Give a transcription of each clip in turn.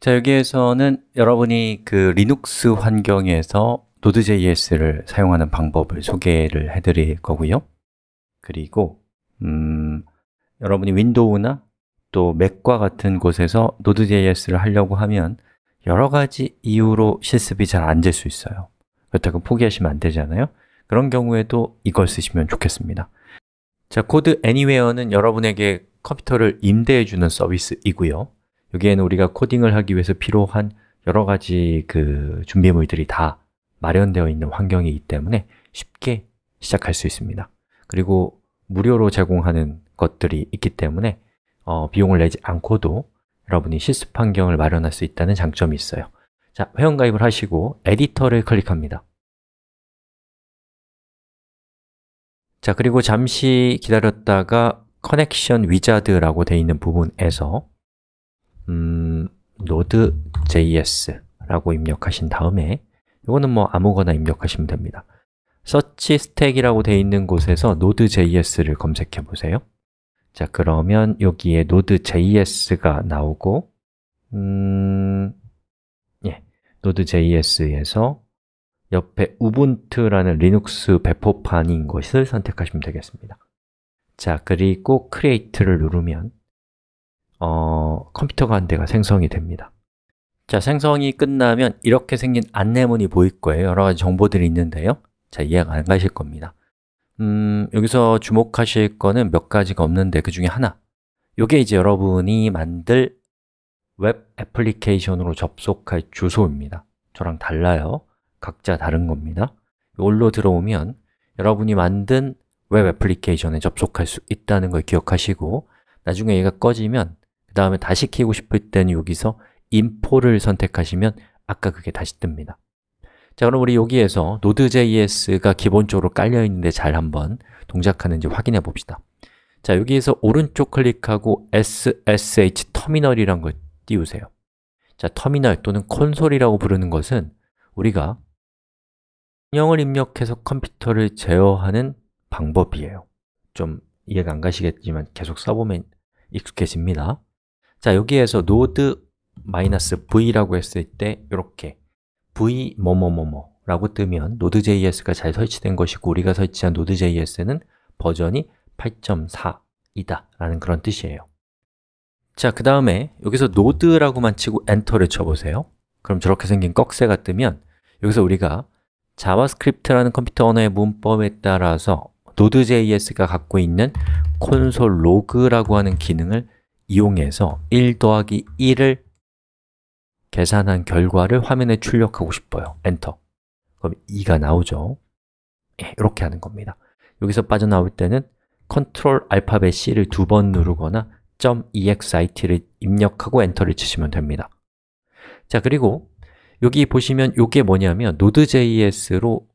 자, 여기에서는 여러분이 그 리눅스 환경에서 Node.js를 사용하는 방법을 소개를 해드릴 거고요 그리고 음, 여러분이 윈도우나 또 맥과 같은 곳에서 Node.js를 하려고 하면 여러 가지 이유로 실습이 잘 안 될 수 있어요 그렇다고 포기하시면 안 되잖아요 그런 경우에도 이걸 쓰시면 좋겠습니다 자, 코드 애니웨어는 여러분에게 컴퓨터를 임대해주는 서비스이고요 여기에는 우리가 코딩을 하기 위해서 필요한 여러 가지 그 준비물들이 다 마련되어 있는 환경이기 때문에 쉽게 시작할 수 있습니다. 그리고 무료로 제공하는 것들이 있기 때문에 어, 비용을 내지 않고도 여러분이 실습 환경을 마련할 수 있다는 장점이 있어요. 자, 회원가입을 하시고 에디터를 클릭합니다. 자, 그리고 잠시 기다렸다가 커넥션 위자드라고 되어 있는 부분에서 음, node.js라고 입력하신 다음에 이거는 뭐 아무거나 입력하시면 됩니다 서치 스택이라고 되어 있는 곳에서 node.js를 검색해 보세요 자, 그러면 여기에 node.js가 나오고 음, 예, node.js에서 옆에 u u b n t u 라는 리눅스 배포판인 것을 선택하시면 되겠습니다 자, 그리고 create를 누르면 어, 컴퓨터가 한 대가 생성이 됩니다 자, 생성이 끝나면 이렇게 생긴 안내문이 보일 거예요 여러 가지 정보들이 있는데요 자, 이해가 안 가실 겁니다 음, 여기서 주목하실 거는 몇 가지가 없는데 그 중에 하나 이게 이제 여러분이 만들 웹 애플리케이션으로 접속할 주소입니다 저랑 달라요 각자 다른 겁니다 이걸로 들어오면 여러분이 만든 웹 애플리케이션에 접속할 수 있다는 걸 기억하시고 나중에 얘가 꺼지면 그 다음에 다시 키우고 싶을 때는 여기서 i 인포를 선택하시면 아까 그게 다시 뜹니다 자, 그럼 우리 여기에서 Node.js가 기본적으로 깔려 있는데 잘 한번 동작하는지 확인해 봅시다 자, 여기에서 오른쪽 클릭하고 ssh 터미널이란 걸 띄우세요 자, 터미널 또는 콘솔이라고 부르는 것은 우리가 명령을 입력해서 컴퓨터를 제어하는 방법이에요 좀 이해가 안 가시겠지만 계속 써보면 익숙해집니다 자, 여기에서 node v라고 했을 때 이렇게 v 뭐뭐뭐뭐 라고 뜨면 node.js가 잘 설치된 것이고 우리가 설치한 node.js는 버전이 8.4이다 라는 그런 뜻이에요 자, 그 다음에 여기서 node라고만 치고 엔터를 쳐보세요 그럼 저렇게 생긴 꺽쇠가 뜨면 여기서 우리가 자바스크립트라는 컴퓨터 언어의 문법에 따라서 node.js가 갖고 있는 console l o g 라고 하는 기능을 이용해서 1 더하기 1을 계산한 결과를 화면에 출력하고 싶어요 엔터 그럼 2가 나오죠 예, 이렇게 하는 겁니다 여기서 빠져나올 때는 컨트롤 알파벳 C를 두 번 누르거나 .exit를 입력하고 엔터를 치시면 됩니다 자, 그리고 여기 보시면 이게 뭐냐면 Node.js로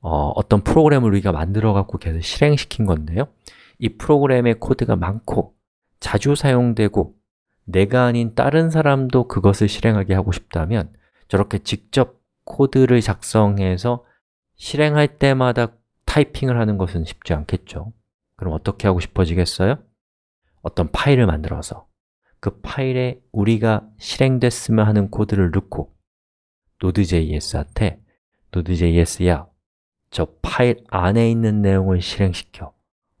어, 떤 프로그램을 우리가 만들어 갖고 계속 실행시킨 건데요 이 프로그램의 코드가 많고 자주 사용되고 내가 아닌 다른 사람도 그것을 실행하게 하고 싶다면 저렇게 직접 코드를 작성해서 실행할 때마다 타이핑을 하는 것은 쉽지 않겠죠 그럼 어떻게 하고 싶어지겠어요? 어떤 파일을 만들어서 그 파일에 우리가 실행됐으면 하는 코드를 넣고 Node.js한테 Node.js야 저 파일 안에 있는 내용을 실행시켜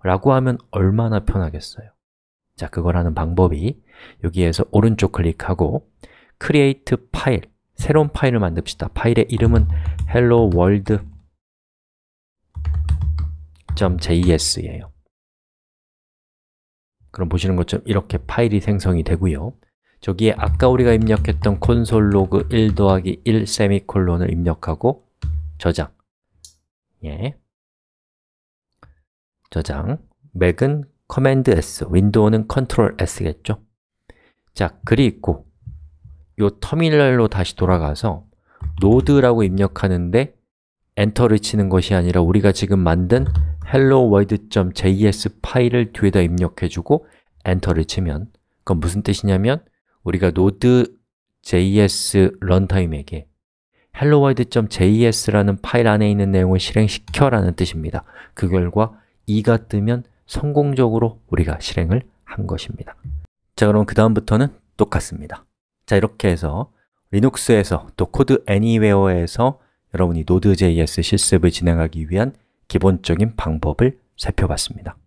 라고 하면 얼마나 편하겠어요 자, 그걸 하는 방법이 여기에서 오른쪽 클릭하고 create 파일, 새로운 파일을 만듭시다. 파일의 이름은 hello world .js예요. 그럼 보시는 것처럼 이렇게 파일이 생성이 되고요. 저기에 아까 우리가 입력했던 콘솔 로그 1 더하기 1 세미콜론을 입력하고 저장 예 저장 맥은 Command S, 윈도우는 c 컨트 l S겠죠? 자, 글이 있고 요 터미널로 다시 돌아가서 노드라고 입력하는데 엔터를 치는 것이 아니라 우리가 지금 만든 helloworld.js 파일을 뒤에다 입력해주고 엔터를 치면 그건 무슨 뜻이냐면 우리가 node.js 런타임에게 helloworld.js라는 파일 안에 있는 내용을 실행시켜라는 뜻입니다 그 결과 이가 뜨면 성공적으로 우리가 실행을 한 것입니다 자 그럼 그 다음부터는 똑같습니다 자 이렇게 해서 리눅스에서 또 코드 애니웨어에서 여러분이 Node.js 실습을 진행하기 위한 기본적인 방법을 살펴봤습니다